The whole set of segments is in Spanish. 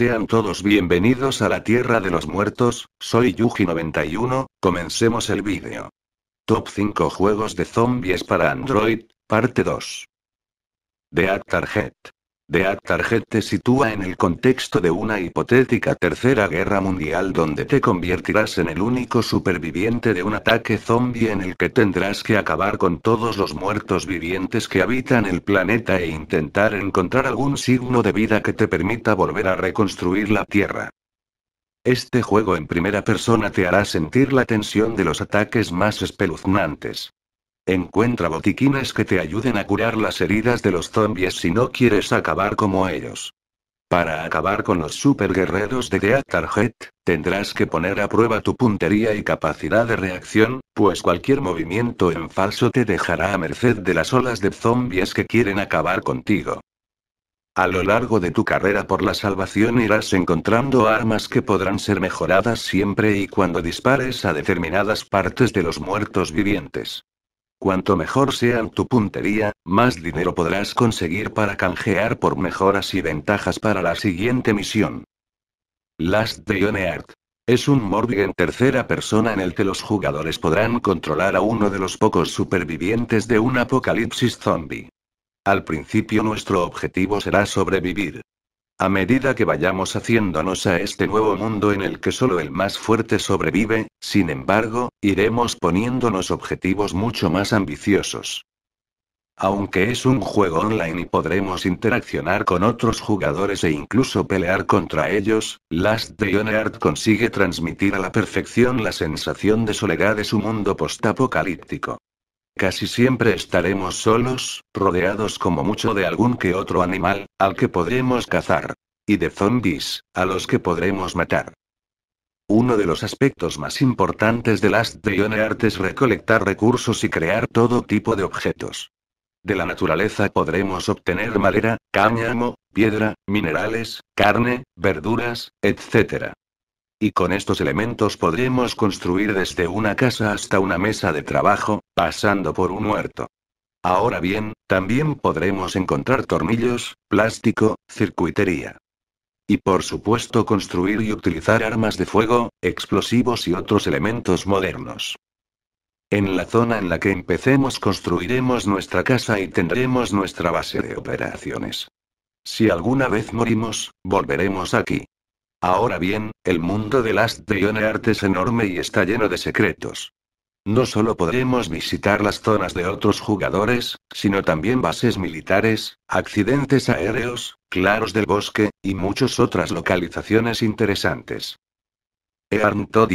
Sean todos bienvenidos a la Tierra de los Muertos, soy Yuji91, comencemos el vídeo. Top 5 juegos de zombies para Android, parte 2. De Actar Dead Target te sitúa en el contexto de una hipotética tercera guerra mundial donde te convertirás en el único superviviente de un ataque zombie en el que tendrás que acabar con todos los muertos vivientes que habitan el planeta e intentar encontrar algún signo de vida que te permita volver a reconstruir la Tierra. Este juego en primera persona te hará sentir la tensión de los ataques más espeluznantes. Encuentra botiquines que te ayuden a curar las heridas de los zombies si no quieres acabar como ellos. Para acabar con los superguerreros de Death Target, tendrás que poner a prueba tu puntería y capacidad de reacción, pues cualquier movimiento en falso te dejará a merced de las olas de zombies que quieren acabar contigo. A lo largo de tu carrera por la salvación irás encontrando armas que podrán ser mejoradas siempre y cuando dispares a determinadas partes de los muertos vivientes. Cuanto mejor sea tu puntería, más dinero podrás conseguir para canjear por mejoras y ventajas para la siguiente misión. Last Day on Earth. Es un Morbius en tercera persona en el que los jugadores podrán controlar a uno de los pocos supervivientes de un apocalipsis zombie. Al principio nuestro objetivo será sobrevivir. A medida que vayamos haciéndonos a este nuevo mundo en el que solo el más fuerte sobrevive, sin embargo, iremos poniéndonos objetivos mucho más ambiciosos. Aunque es un juego online y podremos interaccionar con otros jugadores e incluso pelear contra ellos, Last Day on consigue transmitir a la perfección la sensación de soledad de su mundo postapocalíptico. Casi siempre estaremos solos, rodeados como mucho de algún que otro animal, al que podremos cazar. Y de zombies, a los que podremos matar. Uno de los aspectos más importantes de Last Drione Art es recolectar recursos y crear todo tipo de objetos. De la naturaleza podremos obtener madera, cáñamo, piedra, minerales, carne, verduras, etc. Y con estos elementos podremos construir desde una casa hasta una mesa de trabajo, pasando por un huerto. Ahora bien, también podremos encontrar tornillos, plástico, circuitería. Y por supuesto construir y utilizar armas de fuego, explosivos y otros elementos modernos. En la zona en la que empecemos construiremos nuestra casa y tendremos nuestra base de operaciones. Si alguna vez morimos, volveremos aquí. Ahora bien, el mundo de Last on Earth es enorme y está lleno de secretos. No solo podremos visitar las zonas de otros jugadores, sino también bases militares, accidentes aéreos, claros del bosque, y muchas otras localizaciones interesantes. Earn 2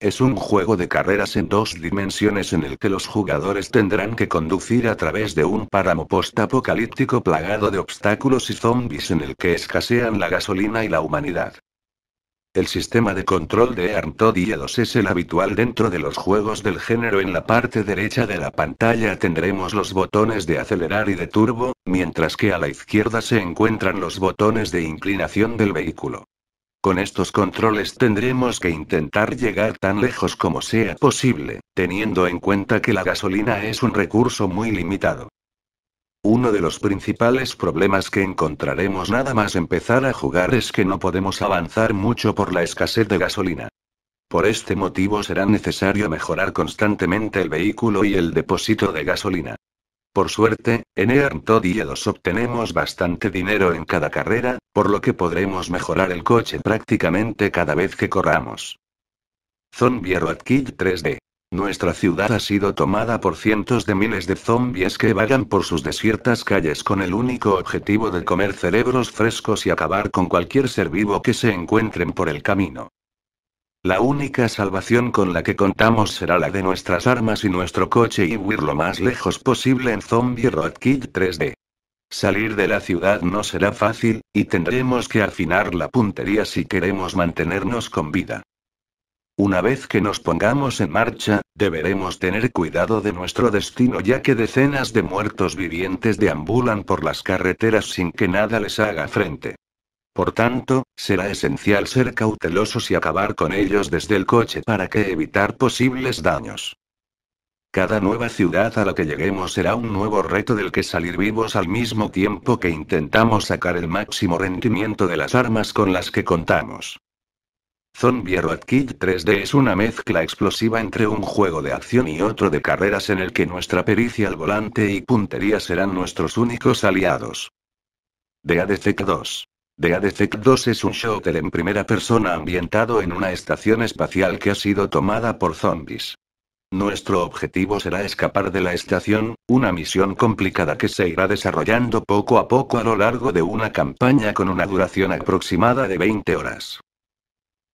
es un juego de carreras en dos dimensiones en el que los jugadores tendrán que conducir a través de un páramo postapocalíptico plagado de obstáculos y zombies en el que escasean la gasolina y la humanidad. El sistema de control de Arm 2 es el habitual dentro de los juegos del género. En la parte derecha de la pantalla tendremos los botones de acelerar y de turbo, mientras que a la izquierda se encuentran los botones de inclinación del vehículo. Con estos controles tendremos que intentar llegar tan lejos como sea posible, teniendo en cuenta que la gasolina es un recurso muy limitado. Uno de los principales problemas que encontraremos nada más empezar a jugar es que no podemos avanzar mucho por la escasez de gasolina. Por este motivo será necesario mejorar constantemente el vehículo y el depósito de gasolina. Por suerte, en Earn Todd y obtenemos bastante dinero en cada carrera, por lo que podremos mejorar el coche prácticamente cada vez que corramos. Zombie Road 3D. Nuestra ciudad ha sido tomada por cientos de miles de zombies que vagan por sus desiertas calles con el único objetivo de comer cerebros frescos y acabar con cualquier ser vivo que se encuentren por el camino. La única salvación con la que contamos será la de nuestras armas y nuestro coche y huir lo más lejos posible en Zombie Roadkill 3D. Salir de la ciudad no será fácil, y tendremos que afinar la puntería si queremos mantenernos con vida. Una vez que nos pongamos en marcha, deberemos tener cuidado de nuestro destino ya que decenas de muertos vivientes deambulan por las carreteras sin que nada les haga frente. Por tanto, será esencial ser cautelosos y acabar con ellos desde el coche para que evitar posibles daños. Cada nueva ciudad a la que lleguemos será un nuevo reto del que salir vivos al mismo tiempo que intentamos sacar el máximo rendimiento de las armas con las que contamos. Zombie Road Kid 3D es una mezcla explosiva entre un juego de acción y otro de carreras en el que nuestra pericia al volante y puntería serán nuestros únicos aliados. ADCK 2 The Effect 2 es un shooter en primera persona ambientado en una estación espacial que ha sido tomada por zombies. Nuestro objetivo será escapar de la estación, una misión complicada que se irá desarrollando poco a poco a lo largo de una campaña con una duración aproximada de 20 horas.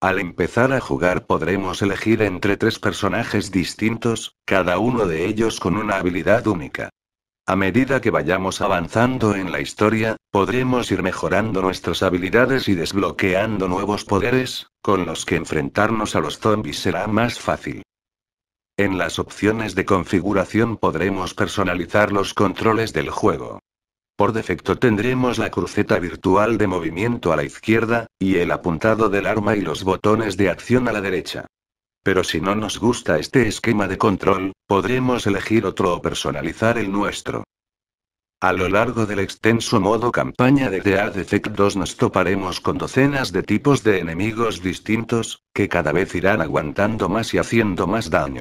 Al empezar a jugar podremos elegir entre tres personajes distintos, cada uno de ellos con una habilidad única. A medida que vayamos avanzando en la historia, podremos ir mejorando nuestras habilidades y desbloqueando nuevos poderes, con los que enfrentarnos a los zombies será más fácil. En las opciones de configuración podremos personalizar los controles del juego. Por defecto tendremos la cruceta virtual de movimiento a la izquierda, y el apuntado del arma y los botones de acción a la derecha. Pero si no nos gusta este esquema de control, podremos elegir otro o personalizar el nuestro. A lo largo del extenso modo campaña de The Ad Effect 2 nos toparemos con docenas de tipos de enemigos distintos, que cada vez irán aguantando más y haciendo más daño.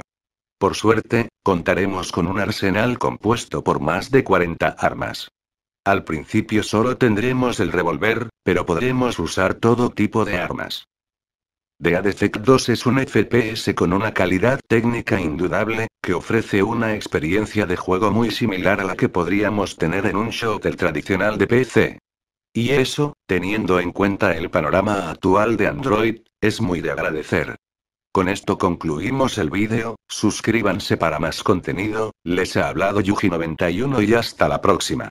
Por suerte, contaremos con un arsenal compuesto por más de 40 armas. Al principio solo tendremos el revólver, pero podremos usar todo tipo de armas. The Adefect 2 es un FPS con una calidad técnica indudable, que ofrece una experiencia de juego muy similar a la que podríamos tener en un shooter tradicional de PC. Y eso, teniendo en cuenta el panorama actual de Android, es muy de agradecer. Con esto concluimos el vídeo, suscríbanse para más contenido, les ha hablado Yuji91 y hasta la próxima.